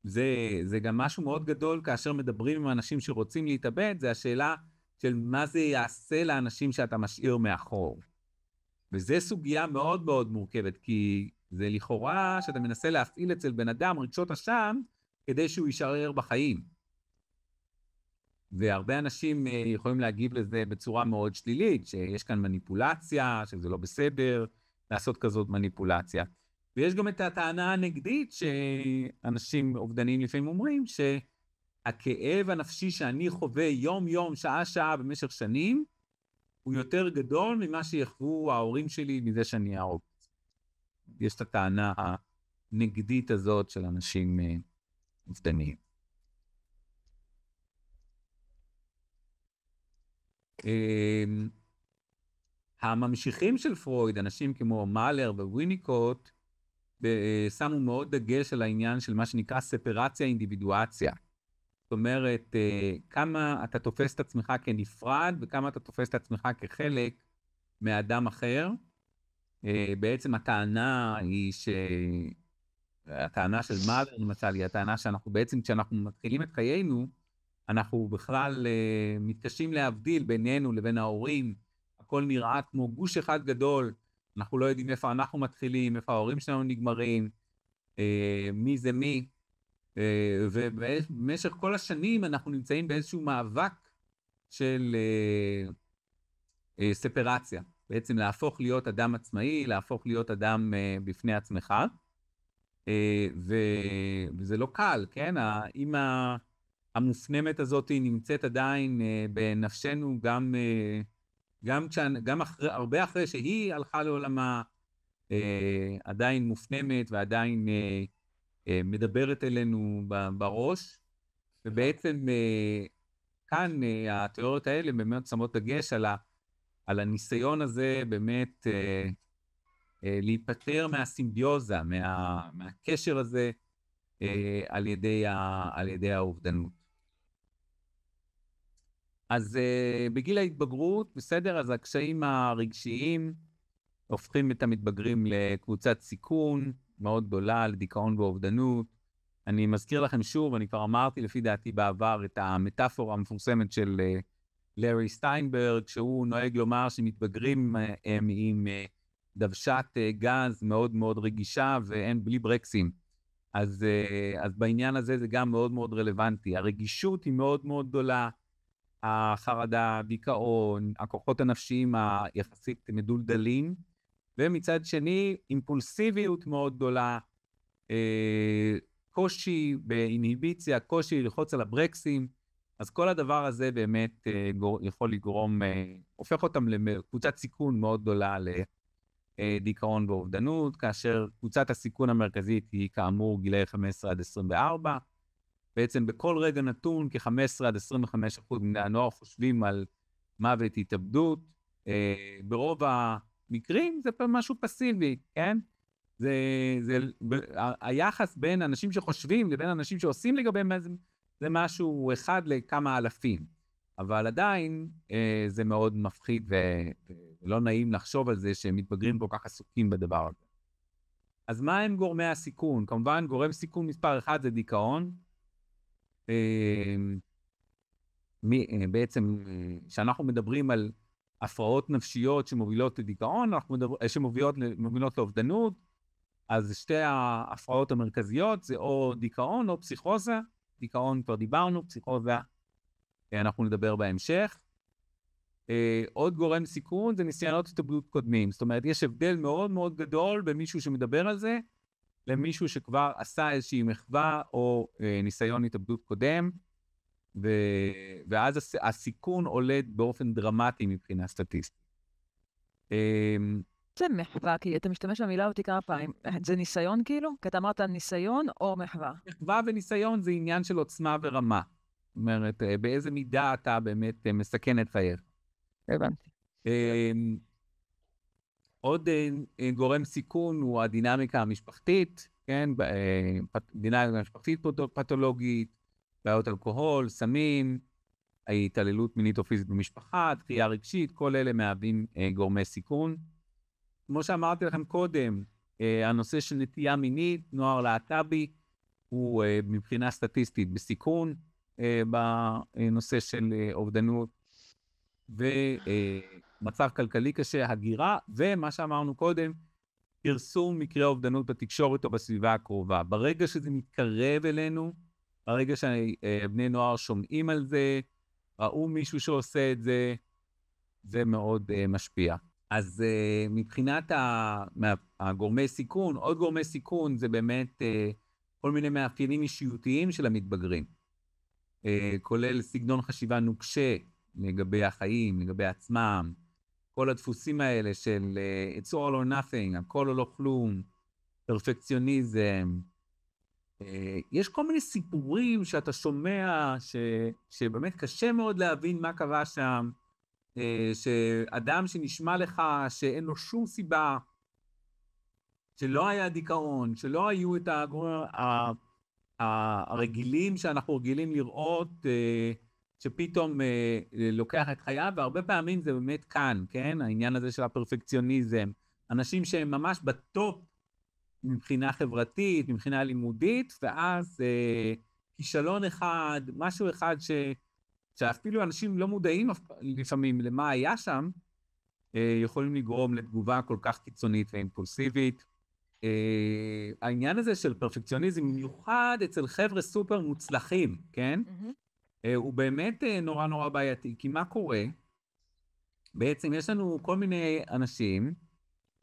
זה, זה גם משהו מאוד גדול כאשר מדברים עם אנשים שרוצים להתאבד, זה השאלה של מה זה יעשה לאנשים שאתה משאיר מאחור. וזו סוגיה מאוד מאוד מורכבת, כי זה לכאורה שאתה מנסה להפעיל אצל בן אדם רגשות אשם כדי שהוא יישאר בחיים. והרבה אנשים אה, יכולים להגיב לזה בצורה מאוד שלילית, שיש כאן מניפולציה, שזה לא בסדר לעשות כזאת מניפולציה. ויש גם את הטענה הנגדית שאנשים אובדניים לפעמים אומרים, ש... הכאב הנפשי שאני חווה יום-יום, שעה-שעה במשך שנים, הוא יותר גדול ממה שיחוו ההורים שלי מזה שאני אהרוג. יש את הטענה הנגדית הזאת של אנשים אה, אובדניים. אמ, הממשיכים של פרויד, אנשים כמו מאלר וויניקוט, אה, שמו מאוד דגש על העניין של מה שנקרא ספרציה אינדיבידואציה. אומרת, אה, כמה אתה תופס את עצמך כנפרד וכמה אתה תופס את עצמך כחלק מאדם אחר. אה, בעצם הטענה היא ש... הטענה של מאלר למשל היא הטענה שאנחנו בעצם כשאנחנו מתחילים את חיינו, אנחנו בכלל אה, מתקשים להבדיל בינינו לבין ההורים, הכל נראה כמו גוש אחד גדול, אנחנו לא יודעים איפה אנחנו מתחילים, איפה ההורים שלנו נגמרים, מי זה מי. אה, ובמשך כל השנים אנחנו נמצאים באיזשהו מאבק של אה, אה, ספרציה, בעצם להפוך להיות אדם עצמאי, להפוך להיות אדם בפני עצמך, וזה לא קל, כן? האמא המופנמת הזאת נמצאת עדיין בנפשנו גם, גם, כשאנ... גם אחרי, הרבה אחרי שהיא הלכה לעולמה, עדיין מופנמת ועדיין... אה, מדברת אלינו בראש, ובעצם אה, כאן אה, התיאוריות האלה באמת שמות דגש על, על הניסיון הזה באמת להיפטר מהסימביוזה, מה, מהקשר הזה על ידי, ה, על ידי האובדנות. אז בגיל ההתבגרות, בסדר, אז הקשיים הרגשיים הופכים את המתבגרים לקבוצת סיכון, מאוד גדולה לדיכאון ואובדנות. אני מזכיר לכם שוב, אני כבר אמרתי לפי דעתי בעבר את המטאפורה המפורסמת של אה, לארי סטיינברג, שהוא נוהג לומר שמתבגרים uh, הם עם uh, דוושת uh, גז מאוד מאוד רגישה ואין בלי ברקסים. אז, uh, אז בעניין הזה זה גם מאוד מאוד רלוונטי. הרגישות היא מאוד מאוד גדולה, החרדה, הדיכאון, הכוחות הנפשיים היחסית מדולדלים. ומצד שני, אימפולסיביות מאוד גדולה, אה, קושי באיניביציה, קושי ללחוץ על הברקסים, אז כל הדבר הזה באמת אה, גור, יכול לגרום, אה, הופך אותם לקבוצת סיכון מאוד גדולה לדיכאון אה, ואובדנות, כאשר קבוצת הסיכון המרכזית היא כאמור גילאי 15 עד 24. בעצם בכל רגע נתון, כ-15 עד 25 אחוז מבני הנוער חושבים על מוות התאבדות. אה, ברוב ה... מקרים זה משהו פסיבי, כן? זה, זה, היחס בין אנשים שחושבים לבין אנשים שעושים לגביהם זה, זה משהו אחד לכמה אלפים. אבל עדיין אה, זה מאוד מפחיד ולא נעים לחשוב על זה שמתבגרים כל כך עסוקים בדבר הזה. אז מה הם גורמי הסיכון? כמובן, גורם סיכון מספר אחד זה דיכאון. אה, מ, אה, בעצם, אה, כשאנחנו אה, מדברים על הפרעות נפשיות שמובילות לדיכאון, מדבר... אה, שמובילות לאובדנות, אז שתי ההפרעות המרכזיות זה או דיכאון או פסיכוזה, דיכאון כבר דיברנו, פסיכוזה אה, אנחנו נדבר בהמשך. אה, עוד גורם סיכון זה ניסיונות התאבדות קודמים. זאת אומרת, יש הבדל מאוד מאוד גדול בין מישהו שמדבר על זה למישהו שכבר עשה איזושהי מחווה או ניסיון התאבדות קודם. ו... ואז הס... הסיכון עולה באופן דרמטי מבחינה סטטיסטית. אמ, זה מחווה, כי אתה משתמש במילה אותי כמה פעמים. זה ניסיון כאילו? כי אתה אמרת ניסיון או מחווה. מחווה וניסיון זה עניין של עוצמה ורמה. זאת אומרת, אה, באיזה מידה אתה באמת אה, מסכן את חייך. הבנתי. אמ, עוד אה, גורם סיכון הוא הדינמיקה המשפחתית, כן? דינמיקה המשפחתית פתולוגית, בעיות אלכוהול, סמים, התעללות מינית או פיזית במשפחה, דחייה רגשית, כל אלה מהווים אה, גורמי סיכון. כמו שאמרתי לכם קודם, אה, הנושא של נטייה מינית, נוער להט"בי, הוא אה, מבחינה סטטיסטית בסיכון אה, בנושא של אה, אובדנות, ומצב אה, כלכלי קשה, הגירה, ומה שאמרנו קודם, פרסום מקרי אובדנות בתקשורת או בסביבה הקרובה. ברגע שזה מתקרב אלינו, ברגע שבני אה, נוער שומעים על זה, ראו מישהו שעושה את זה, זה מאוד אה, משפיע. אז אה, מבחינת הגורמי סיכון, עוד גורמי סיכון זה באמת כל מיני מאפיינים אישיותיים של המתבגרים, כולל סגנון חשיבה נוקשה לגבי החיים, לגבי עצמם, כל הדפוסים האלה של it's all or nothing, הכל או לא כלום, פרפקציוניזם, אה, יש כל מיני סיפורים שאתה שומע, ש, שבאמת קשה מאוד להבין מה קרה שם, אה, שאדם שנשמע לך שאין לו שום סיבה, שלא היה דיכאון, שלא היו את הגורם הרגילים שאנחנו רגילים לראות, אה, שפתאום לוקח את חייו, והרבה פעמים זה באמת כאן, כן? העניין הזה של הפרפקציוניזם. אנשים שהם ממש בטופ מבחינה חברתית, מבחינה לימודית, ואז אה, כישלון אחד, משהו אחד ש, שאפילו אנשים לא מודעים לפעמים למה היה שם, אה, יכולים לגרום לתגובה כל כך קיצונית ואימפולסיבית. אה, העניין הזה של פרפקציוניזם, במיוחד אצל חבר'ה סופר מוצלחים, כן? Mm-hmm. אה, הוא באמת אה, נורא נורא בעייתי, כי מה קורה? בעצם יש לנו כל מיני אנשים,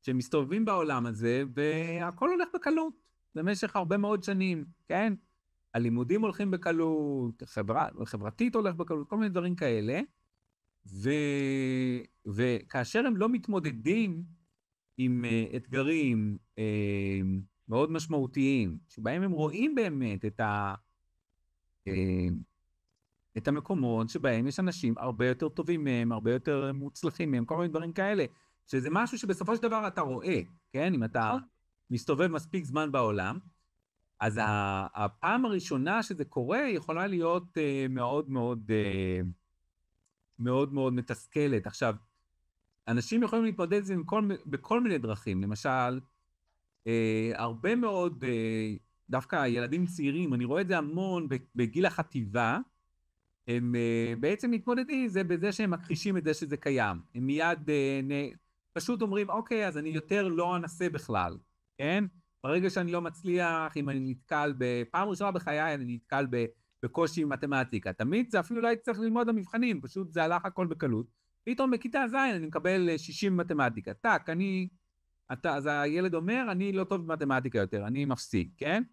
שמסתובבים בעולם הזה, והכל הולך בקלות במשך הרבה מאוד שנים, כן? הלימודים הולכים בקלות, חברה, חברתית הולך בקלות, כל מיני דברים כאלה. ו, וכאשר הם לא מתמודדים עם uh, אתגרים uh, מאוד משמעותיים, שבהם הם רואים באמת את, ה, uh, את המקומות שבהם יש אנשים הרבה יותר טובים מהם, הרבה יותר מוצלחים מהם, כל מיני דברים כאלה. שזה משהו שבסופו של דבר אתה רואה, כן? אם אתה אוקיי. מסתובב מספיק זמן בעולם, אז הפעם הראשונה שזה קורה יכולה להיות אה, מאוד מאוד אה, מאוד מאוד מתסכלת. עכשיו, אנשים יכולים להתמודד עם זה בכל, בכל מיני דרכים. למשל, אה, הרבה מאוד, אה, דווקא ילדים צעירים, אני רואה את זה המון בגיל החטיבה, הם אה, בעצם מתמודדים עם זה בזה שהם מכחישים את זה שזה קיים. הם מיד אה, פשוט אומרים, אוקיי, אז אני יותר לא אנסה בכלל, כן? ברגע שאני לא מצליח, אם אני נתקל, בפעם ראשונה בחיי אני נתקל ב... בקושי עם מתמטיקה. תמיד זה אפילו לא הייתי צריך ללמוד במבחנים, פשוט זה הלך הכל בקלות. פתאום בכיתה ז' אני מקבל 60 אה, מתמטיקה. טאק, אני... אתה, אז הילד אומר, אני לא טוב במתמטיקה יותר, אני מפסיק, כן?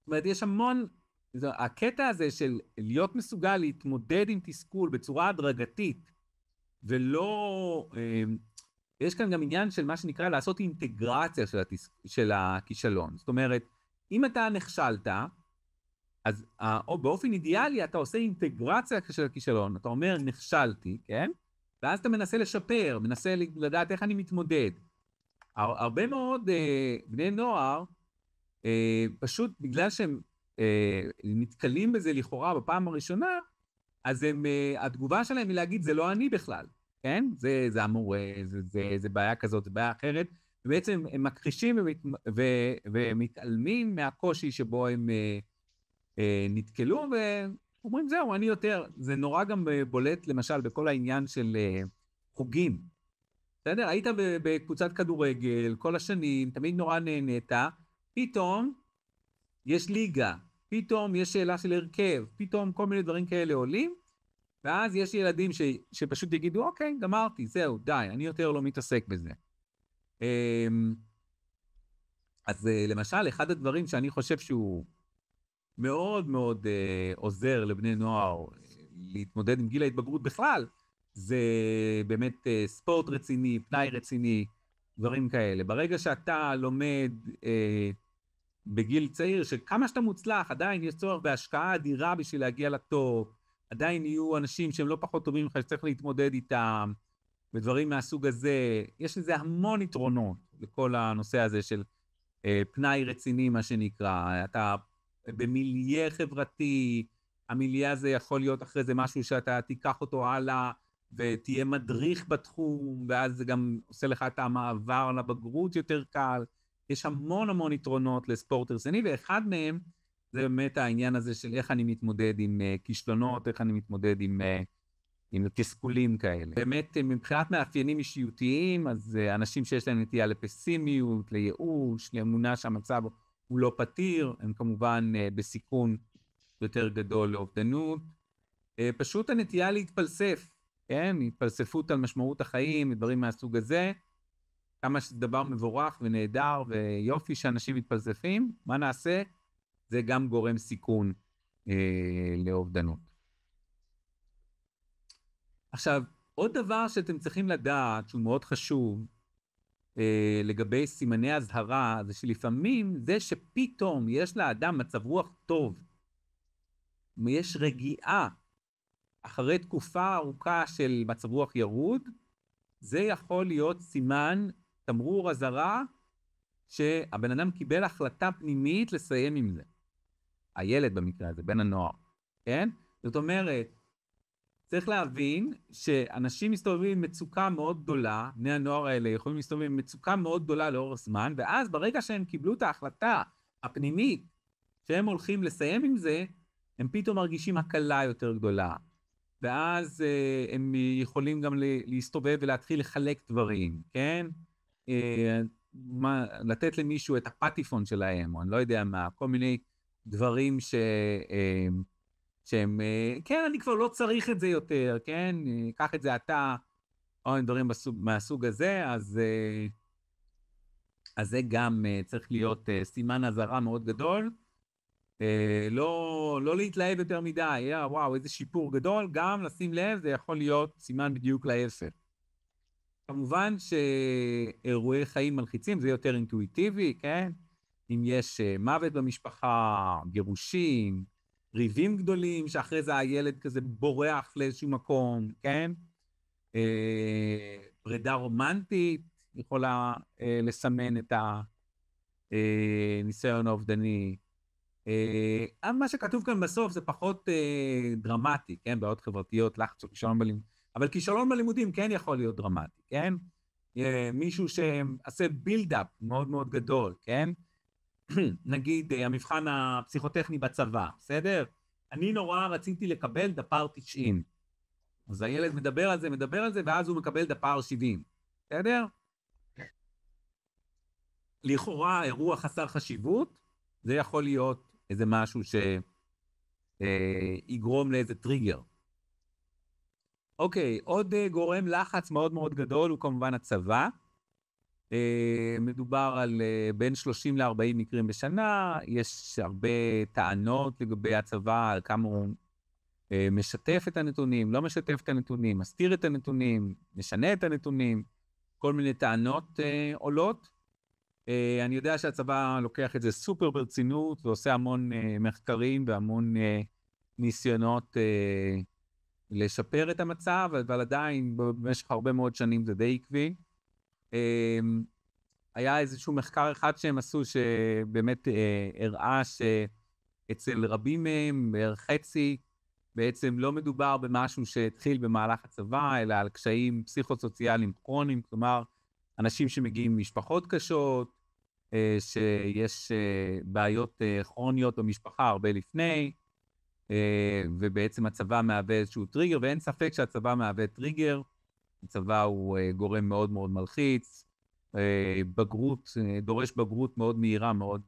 זאת אומרת, יש המון... זה, הקטע הזה של להיות מסוגל להתמודד עם תסכול בצורה הדרגתית, ולא... אמ, יש כאן גם עניין של מה שנקרא לעשות אינטגרציה של, התס... של הכישלון. זאת אומרת, אם אתה נכשלת, אז אה, או באופן אידיאלי אתה עושה אינטגרציה של הכישלון, אתה אומר נכשלתי, כן? ואז אתה מנסה לשפר, מנסה לדעת איך אני מתמודד. הרבה מאוד אה, בני נוער, אה, פשוט בגלל שהם אה, נתקלים בזה לכאורה בפעם הראשונה, אז הם, אה, התגובה שלהם היא להגיד, זה לא אני בכלל, כן? זה, זה אמור, זה, זה, זה בעיה כזאת, זה בעיה אחרת. ובעצם הם מכחישים ומת, ו, ומתעלמים מהקושי שבו הם אה, אה, נתקלו, ואומרים, זהו, אני יותר. זה נורא גם בולט, למשל, בכל העניין של אה, חוגים. בסדר? היית בקבוצת כדורגל כל השנים, תמיד נורא נהנית, פתאום יש ליגה, פתאום יש שאלה של הרכב, פתאום כל מיני דברים כאלה עולים, ואז יש ילדים ש, שפשוט יגידו, אוקיי, גמרתי, זהו, די, אני יותר לא מתעסק בזה. אמ, אז אה, למשל, אחד הדברים שאני חושב שהוא מאוד מאוד אה, עוזר לבני נוער אה, להתמודד עם גיל ההתבגרות בכלל, זה באמת ספורט רציני, פנאי רציני, דברים כאלה. ברגע שאתה לומד אה, בגיל צעיר, שכמה שאתה מוצלח, עדיין יש צורך בהשקעה אדירה בשביל להגיע לטופ, עדיין יהיו אנשים שהם לא פחות טובים ממך, שצריך להתמודד איתם, ודברים מהסוג הזה. יש לזה המון יתרונות לכל הנושא הזה של אה, פנאי רציני, מה שנקרא. אתה במיליה חברתי, המיליה הזה יכול להיות אחרי זה משהו שאתה תיקח אותו הלאה. ותהיה מדריך בתחום, ואז זה גם עושה לך את המעבר לבגרות יותר קל. יש המון המון יתרונות לספורט הרסני, ואחד מהם זה באמת העניין הזה של איך אני מתמודד עם אה, כישלונות, איך אני מתמודד עם, אה, עם תסכולים כאלה. באמת, אה, מבחינת מאפיינים אישיותיים, אז אנשים שיש להם נטייה לפסימיות, לייאוש, לאמונה שהמצב הוא לא פתיר, הם כמובן בסיכון יותר גדול לאובדנות. פשוט הנטייה להתפלסף, כן? התפלספות על משמעות החיים, ודברים מהסוג הזה. כמה שזה דבר מבורך ונהדר ויופי שאנשים מתפלספים, מה נעשה? זה גם גורם סיכון אה, לאובדנות. עכשיו, עוד דבר שאתם צריכים לדעת, שהוא מאוד חשוב, אה, לגבי סימני אזהרה, זה שלפעמים זה שפתאום יש לאדם מצב רוח טוב, יש רגיעה אחרי תקופה ארוכה של מצב רוח ירוד, זה יכול להיות סימן, תמרור אזהרה, שהבן אדם קיבל החלטה פנימית לסיים עם זה. הילד במקרה הזה, בן הנוער, כן? זאת אומרת, צריך להבין שאנשים מסתובבים עם מצוקה מאוד גדולה, בני הנוער האלה יכולים להסתובב עם מצוקה מאוד גדולה לאורך זמן, ואז ברגע שהם קיבלו את ההחלטה הפנימית שהם הולכים לסיים עם זה, הם פתאום מרגישים הקלה יותר גדולה. ואז אה, הם יכולים גם להסתובב ולהתחיל לחלק דברים, כן? אה, מה, לתת למישהו את הפטיפון שלהם, או אני לא יודע מה, כל מיני דברים ש... אה, שהם, אה, כן, אני כבר לא צריך את זה יותר, כן? אה, קח את זה אתה, או עם דברים בסוג, מהסוג הזה, אז, אז זה גם צריך להיות סימן אזהרה מאוד גדול. לא, לא להתלהב יותר מדי, yeah, וואו, איזה שיפור גדול, גם לשים לב, זה יכול להיות סימן בדיוק להפך. כמובן שאירועי חיים מלחיצים זה יותר אינטואיטיבי, כן? אם יש אה, מוות במשפחה, גירושים, ריבים גדולים, שאחרי זה הילד כזה בורח לאיזשהו מקום, כן? אה, פרידה רומנטית יכולה אה, לסמן את הניסיון האובדני. מה שכתוב כאן בסוף זה פחות דרמטי, כן? בעיות חברתיות, לחץ וכישלון בלימודים. אבל כישלון בלימודים כן יכול להיות דרמטי, כן? מישהו שעשה בילדאפ מאוד מאוד גדול, כן? נגיד אה, המבחן הפסיכוטכני בצבא, בסדר? אני נורא רציתי לקבל דפ"ר 90. אז הילד מדבר על זה, מדבר על זה, ואז הוא מקבל דפ"ר 70, בסדר? לכאורה אירוע חסר חשיבות, זה יכול להיות איזה משהו שיגרום אה, לאיזה טריגר. אוקיי, עוד אה, גורם לחץ מאוד מאוד גדול הוא כמובן הצבא. אה, מדובר על אה, בין 30 ל-40 מקרים בשנה, יש הרבה טענות לגבי הצבא, על כמה הוא אה, משתף את הנתונים, לא משתף את הנתונים, מסתיר את הנתונים, משנה את הנתונים, כל מיני טענות עולות. אני יודע שהצבא לוקח את זה סופר ברצינות ועושה המון מחקרים והמון ניסיונות לשפר את המצב, אבל עדיין במשך הרבה מאוד שנים זה די עקבי. אמ, היה איזשהו מחקר אחד שהם עשו, שבאמת אה, הראה שאצל רבים מהם, בערך חצי, בעצם לא מדובר במשהו שהתחיל במהלך הצבא, אלא על קשיים פסיכו-סוציאליים כרוניים, כלומר, אנשים שמגיעים ממשפחות קשות, אה, שיש אה, בעיות כרוניות במשפחה הרבה לפני, ובעצם הצבא מהווה איזשהו טריגר, ואין ספק שהצבא מהווה טריגר. הצבא הוא אה, גורם מאוד מאוד מלחיץ, אה, בגרות, אה, דורש בגרות מאוד מהירה, מאוד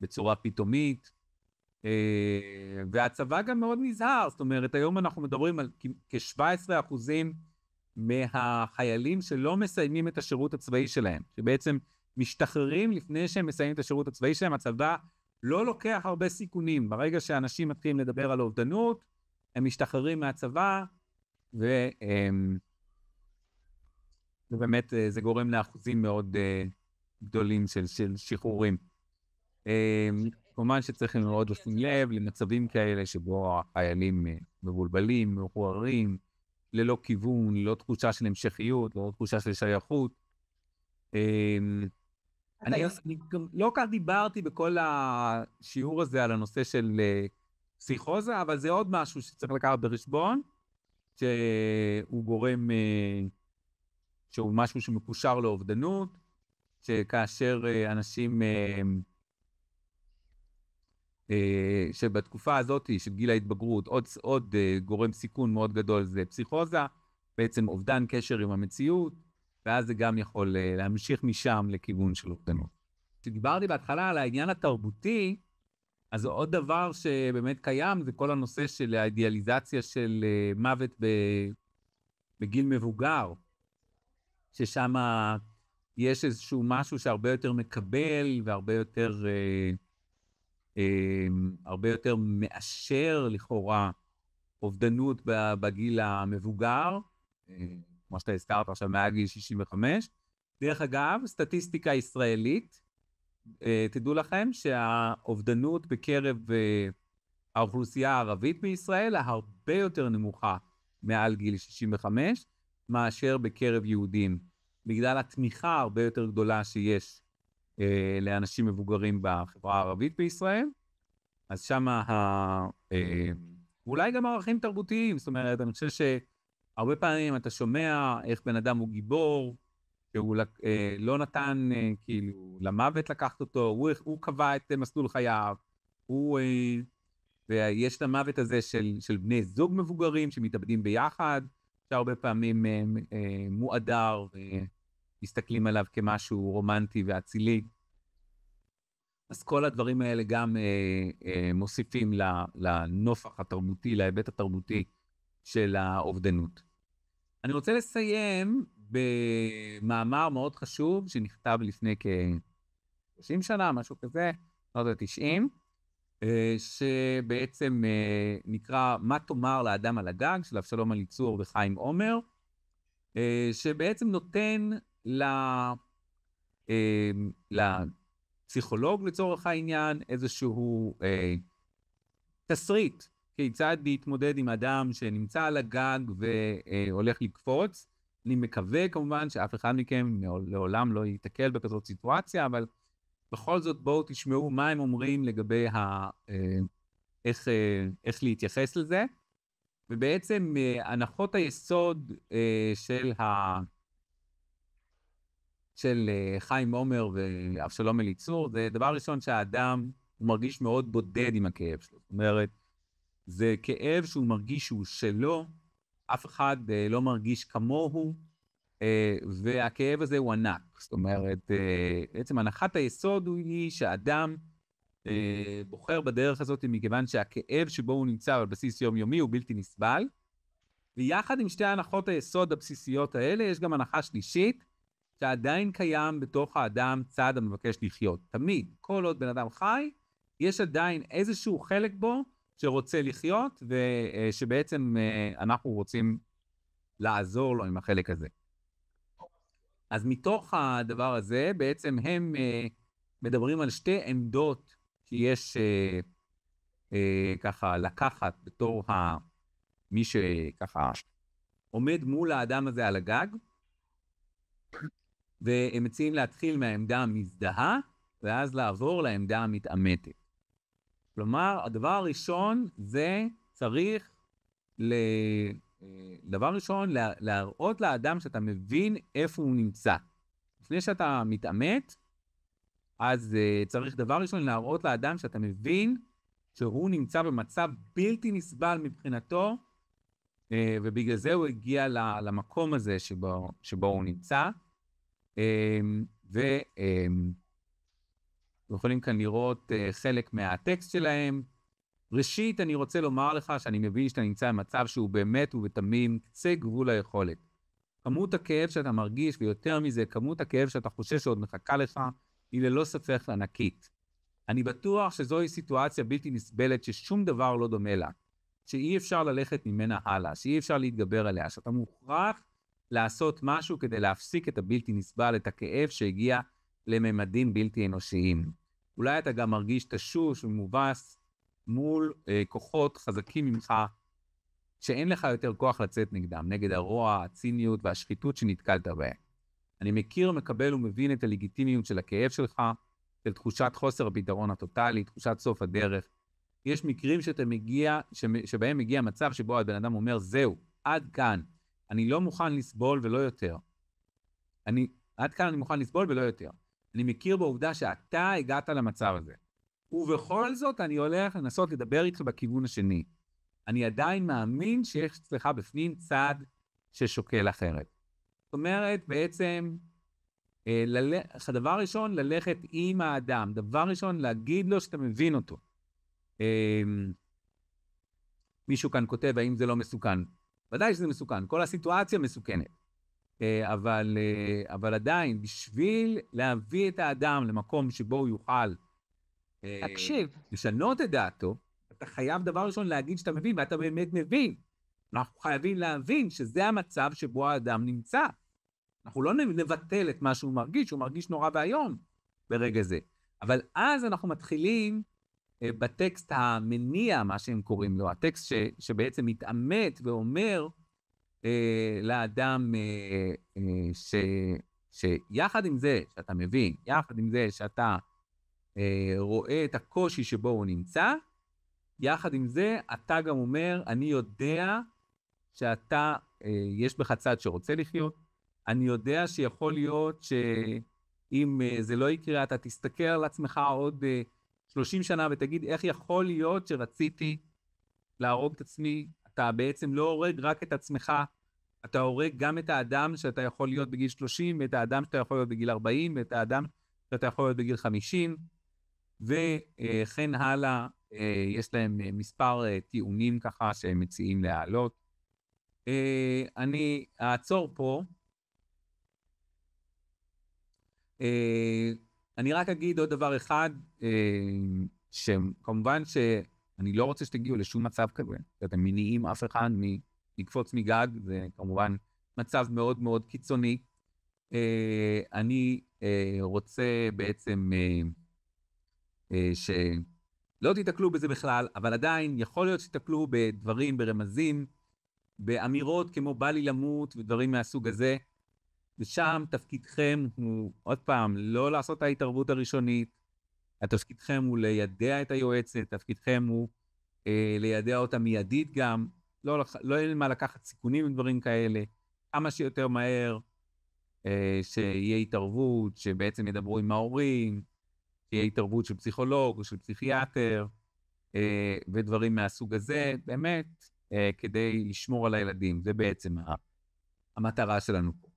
בצורה פתאומית, והצבא גם מאוד נזהר, זאת אומרת, היום אנחנו מדברים על כ-17 אחוזים מהחיילים שלא מסיימים את השירות הצבאי שלהם, שבעצם משתחררים לפני שהם מסיימים את השירות הצבאי שלהם, הצבא לא לוקח הרבה סיכונים. ברגע שאנשים מתחילים לדבר על אובדנות, הם משתחררים מהצבא, והם ובאמת אה, זה גורם לאחוזים מאוד אה, גדולים של, של שחרורים. אה, כמובן שצריך מאוד לשים לב למצבים כאלה שבו החיילים מבולבלים, מעורערים, ללא כיוון, ללא תחושה של המשכיות, ללא תחושה של שייכות. אני גם לא כך דיברתי בכל השיעור הזה על הנושא של פסיכוזה, אבל זה עוד משהו שצריך לקחת ברשבון, שהוא גורם שהוא משהו שמקושר לאובדנות, שכאשר אה, אנשים, אה, אה, שבתקופה הזאת של גיל ההתבגרות, עוד, עוד גורם סיכון מאוד גדול זה פסיכוזה, בעצם אובדן קשר עם המציאות, ואז זה גם יכול להמשיך משם לכיוון של אובדנות. כשדיברתי בהתחלה על העניין התרבותי, אז עוד דבר שבאמת קיים זה כל הנושא של האידיאליזציה של מוות בגיל מבוגר. ששם יש איזשהו משהו שהרבה יותר מקבל והרבה יותר, אה, אה, הרבה יותר מאשר לכאורה אובדנות בגיל המבוגר, אה, כמו שאתה הזכרת עכשיו, מעל גיל 65. דרך אגב, סטטיסטיקה ישראלית, אה, תדעו לכם שהאובדנות בקרב אה, האוכלוסייה הערבית בישראל הרבה יותר נמוכה מעל גיל 65, מאשר בקרב יהודים, בגלל התמיכה הרבה יותר גדולה שיש אה, לאנשים מבוגרים בחברה הערבית בישראל. אז שם ה... אה, אולי גם ערכים תרבותיים, זאת אומרת, אני חושב שהרבה פעמים אתה שומע איך בן אדם הוא גיבור, שהוא אה, לא נתן, אה, כאילו, למוות לקחת אותו, הוא, הוא קבע את אה, מסלול חייו, הוא... אה, ויש את המוות הזה של, של בני זוג מבוגרים שמתאבדים ביחד, שהרבה פעמים אה, אה, מועדר ומסתכלים עליו כמשהו רומנטי ואצילי. אז כל הדברים האלה גם אה, מוסיפים לנופח התרבותי, להיבט התרבותי של האובדנות. אני רוצה לסיים במאמר מאוד חשוב שנכתב לפני כ-30 שנה, משהו כזה, לא יודע, 90 אה, שבעצם אה, נקרא "מה תאמר לאדם על הגג" של אבשלום אליצור וחיים עומר, אה, שבעצם נותן ל... לפסיכולוג לצורך העניין איזשהו תסריט כיצד להתמודד עם אדם שנמצא על הגג והולך לקפוץ. אני מקווה כמובן שאף אחד מכם לעולם לא ייתקל בכזאת סיטואציה, אבל בכל זאת בואו תשמעו מה הם אומרים לגבי ה... אה, איך, אה, איך להתייחס לזה. ובעצם אה, הנחות היסוד של, ה... של חיים עומר ואבשלום אליצור, זה דבר ראשון שהאדם הוא מרגיש מאוד בודד עם הכאב שלו. זאת אומרת, זה כאב שהוא מרגיש שהוא שלו, אף אחד לא מרגיש כמוהו, אה, והכאב הזה הוא ענק. זאת אומרת, אה, בעצם הנחת היסוד היא שאדם אה, בוחר בדרך הזאת מכיוון שהכאב שבו הוא נמצא על בסיס יומיומי הוא בלתי נסבל. ויחד עם שתי הנחות היסוד הבסיסיות האלה, יש גם הנחה שלישית, שעדיין קיים בתוך האדם צד המבקש לחיות. תמיד, כל עוד בן אדם חי, יש עדיין איזשהו חלק בו שרוצה לחיות, ושבעצם אנחנו רוצים לעזור לו עם החלק הזה. אז מתוך הדבר הזה, בעצם הם אה, מדברים על שתי עמדות שיש אה, אה, ככה לקחת בתור ה... מי שככה עומד מול האדם הזה על הגג, והם מציעים להתחיל מהעמדה המזדהה, ואז לעבור לעמדה המתעמתת. כלומר, הדבר הראשון זה צריך ל... דבר ראשון, לה, להראות לאדם שאתה מבין איפה הוא נמצא. לפני שאתה מתעמת, אז uh, צריך דבר ראשון להראות לאדם שאתה מבין שהוא נמצא במצב בלתי נסבל מבחינתו, uh, ובגלל זה הוא הגיע למקום הזה שבו, שבו הוא נמצא. Um, אמ, ואתם אמ, um, יכולים כאן לראות uh, חלק מהטקסט שלהם. ראשית, אני רוצה לומר לך שאני מבין שאתה נמצא במצב שהוא באמת ובתמים קצה גבול היכולת. כמות הכאב שאתה מרגיש, ויותר מזה, כמות הכאב שאתה חושש שעוד מחכה לך, היא ללא ספק ענקית. אני בטוח שזוהי סיטואציה בלתי נסבלת ששום דבר לא דומה לה, שאי אפשר ללכת ממנה הלאה, שאי אפשר להתגבר עליה, שאתה מוכרח לעשות משהו כדי להפסיק את הבלתי נסבל, את הכאב שהגיע לממדים בלתי אנושיים. אולי אתה גם מרגיש תשוש ומובס, מול אה, כוחות חזקים ממך, שאין לך יותר כוח לצאת נגדם, נגד הרוע, הציניות והשחיתות שנתקלת בהם. אני מכיר, מקבל ומבין את הלגיטימיות של הכאב שלך, של תחושת חוסר הפתרון הטוטאלי, תחושת סוף הדרך. יש מקרים שאתה מגיע, שבהם מגיע מצב שבו הבן אדם אומר, זהו, עד כאן, אני לא מוכן לסבול ולא יותר. אני, עד כאן אני מוכן לסבול ולא יותר. אני מכיר בעובדה שאתה הגעת למצב הזה. ובכל זאת אני הולך לנסות לדבר איתך בכיוון השני. אני עדיין מאמין שיש אצלך בפנים צד ששוקל אחרת. זאת אומרת, בעצם, אה, לל... דבר ללכת עם האדם. דבר ראשון, להגיד לו שאתה מבין אותו. אמ, מישהו כאן כותב, האם זה לא מסוכן? ודאי שזה מסוכן, כל הסיטואציה מסוכנת. אה, אבל, אה, אבל עדיין, בשביל להביא את האדם למקום שבו הוא יוכל תקשיב. אה, לשנות את דעתו, אתה חייב דבר ראשון להגיד שאתה מבין, ואתה באמת מבין. אנחנו חייבים להבין שזה המצב שבו האדם נמצא. אנחנו לא נבטל את מה שהוא מרגיש, הוא מרגיש נורא ואיום ברגע זה. אבל אז אנחנו מתחילים אה, בטקסט המניע, מה שהם קוראים לו, הטקסט ש, שבעצם מתעמת ואומר אה, לאדם אה, אה, ש, שיחד עם זה שאתה מבין, יחד עם זה שאתה אה, רואה את הקושי שבו הוא נמצא. יחד עם זה, אתה גם אומר, אני יודע שאתה, אה, יש בך צד שרוצה לחיות, אני יודע שיכול להיות שאם אה, זה לא יקרה, אתה תסתכל על עצמך עוד 30 שנה ותגיד, איך יכול להיות שרציתי להרוג את עצמי? אתה בעצם לא הורג רק את עצמך, אתה הורג גם את האדם שאתה יכול להיות בגיל 30, ואת האדם שאתה יכול להיות בגיל 40, ואת האדם שאתה יכול להיות בגיל 50. וכן הלאה, אה, יש להם אה, מספר אה, טיעונים ככה שהם מציעים להעלות. אני אעצור פה. אני רק אגיד עוד דבר אחד, שכמובן שאני לא רוצה שתגיעו לשום מצב כזה, שאתם מניעים אף אחד מלקפוץ מגג, זה כמובן מצב מאוד מאוד קיצוני. אני רוצה בעצם... אה, שלא תיתקלו בזה בכלל, אבל עדיין יכול להיות שתיתקלו בדברים, ברמזים, באמירות כמו בא לי למות ודברים מהסוג הזה, ושם תפקידכם הוא, עוד פעם, לא לעשות את ההתערבות הראשונית, התפקידכם הוא לידע את היועצת, תפקידכם הוא אה, לידע אותה מיידית גם, לא, לא אין מה לקחת סיכונים ודברים כאלה, כמה שיותר מהר, אה, שיהיה התערבות, שבעצם ידברו עם ההורים, תהיה התערבות של פסיכולוג או של פסיכיאטר אה, ודברים מהסוג הזה, באמת, אה, כדי לשמור על הילדים. זה בעצם המטרה שלנו פה.